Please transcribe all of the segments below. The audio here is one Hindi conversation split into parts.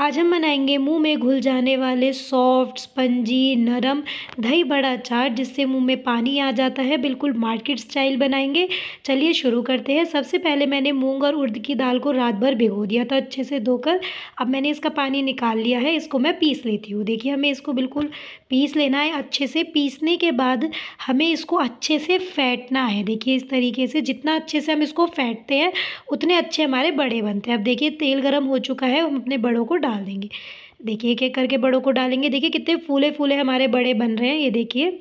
आज हम बनाएंगे मुंह में घुल जाने वाले सॉफ्ट स्पंजी नरम दही बड़ा चार जिससे मुंह में पानी आ जाता है बिल्कुल मार्केट स्टाइल बनाएंगे चलिए शुरू करते हैं सबसे पहले मैंने मूंग और उर्द की दाल को रात भर भिगो दिया था अच्छे से धोकर अब मैंने इसका पानी निकाल लिया है इसको मैं पीस लेती हूँ देखिए हमें इसको बिल्कुल पीस लेना है अच्छे से पीसने के बाद हमें इसको अच्छे से फेंटना है देखिए इस तरीके से जितना अच्छे से हम इसको फ़ैटते हैं उतने अच्छे हमारे बड़े बनते हैं अब देखिए तेल गर्म हो चुका है हम अपने बड़ों को डाल देंगे देखिए एक एक करके बड़ों को डालेंगे देखिए कितने फूले फूले हमारे बड़े बन रहे हैं ये देखिए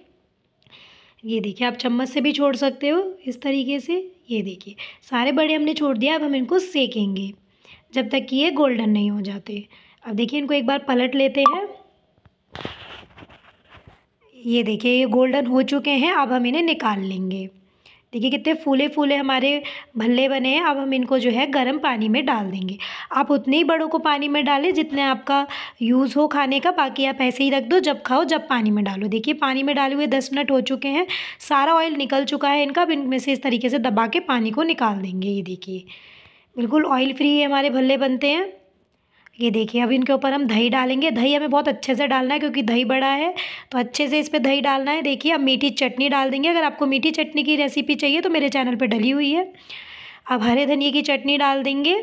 ये देखिए आप चम्मच से भी छोड़ सकते हो इस तरीके से ये देखिए सारे बड़े हमने छोड़ दिया अब हम इनको सेकेंगे जब तक कि ये गोल्डन नहीं हो जाते अब देखिए इनको एक बार पलट लेते हैं ये देखिए ये गोल्डन हो चुके हैं अब हम इन्हें निकाल लेंगे देखिए कितने फूले फूले हमारे भल्ले बने हैं अब हम इनको जो है गर्म पानी में डाल देंगे आप उतने ही बड़ों को पानी में डालें जितने आपका यूज़ हो खाने का बाकी आप ऐसे ही रख दो जब खाओ जब पानी में डालो देखिए पानी में डाले हुए दस मिनट हो चुके हैं सारा ऑयल निकल चुका है इनका अब इनमें से इस तरीके से दबा के पानी को निकाल देंगे ये देखिए बिल्कुल ऑयल फ्री हमारे भल्ले बनते हैं ये देखिए अब इनके ऊपर हम दही डालेंगे दही हमें बहुत अच्छे से डालना है क्योंकि दही बड़ा है तो अच्छे से इस पर दही डालना है देखिए अब मीठी चटनी डाल देंगे अगर आपको मीठी चटनी की रेसिपी चाहिए तो मेरे चैनल पर डली हुई है अब हरे धनिए की चटनी डाल देंगे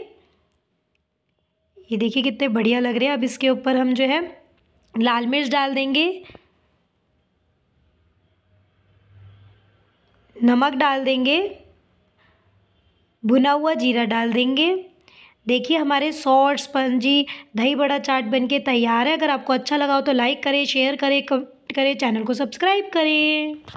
ये देखिए कितने बढ़िया लग रहे हैं अब इसके ऊपर हम जो है लाल मिर्च डाल देंगे नमक डाल देंगे भुना हुआ जीरा डाल देंगे देखिए हमारे सॉट स्पंजी दही बड़ा चाट बनके तैयार है अगर आपको अच्छा लगा हो तो लाइक करें शेयर करें कमेंट करें चैनल को सब्सक्राइब करें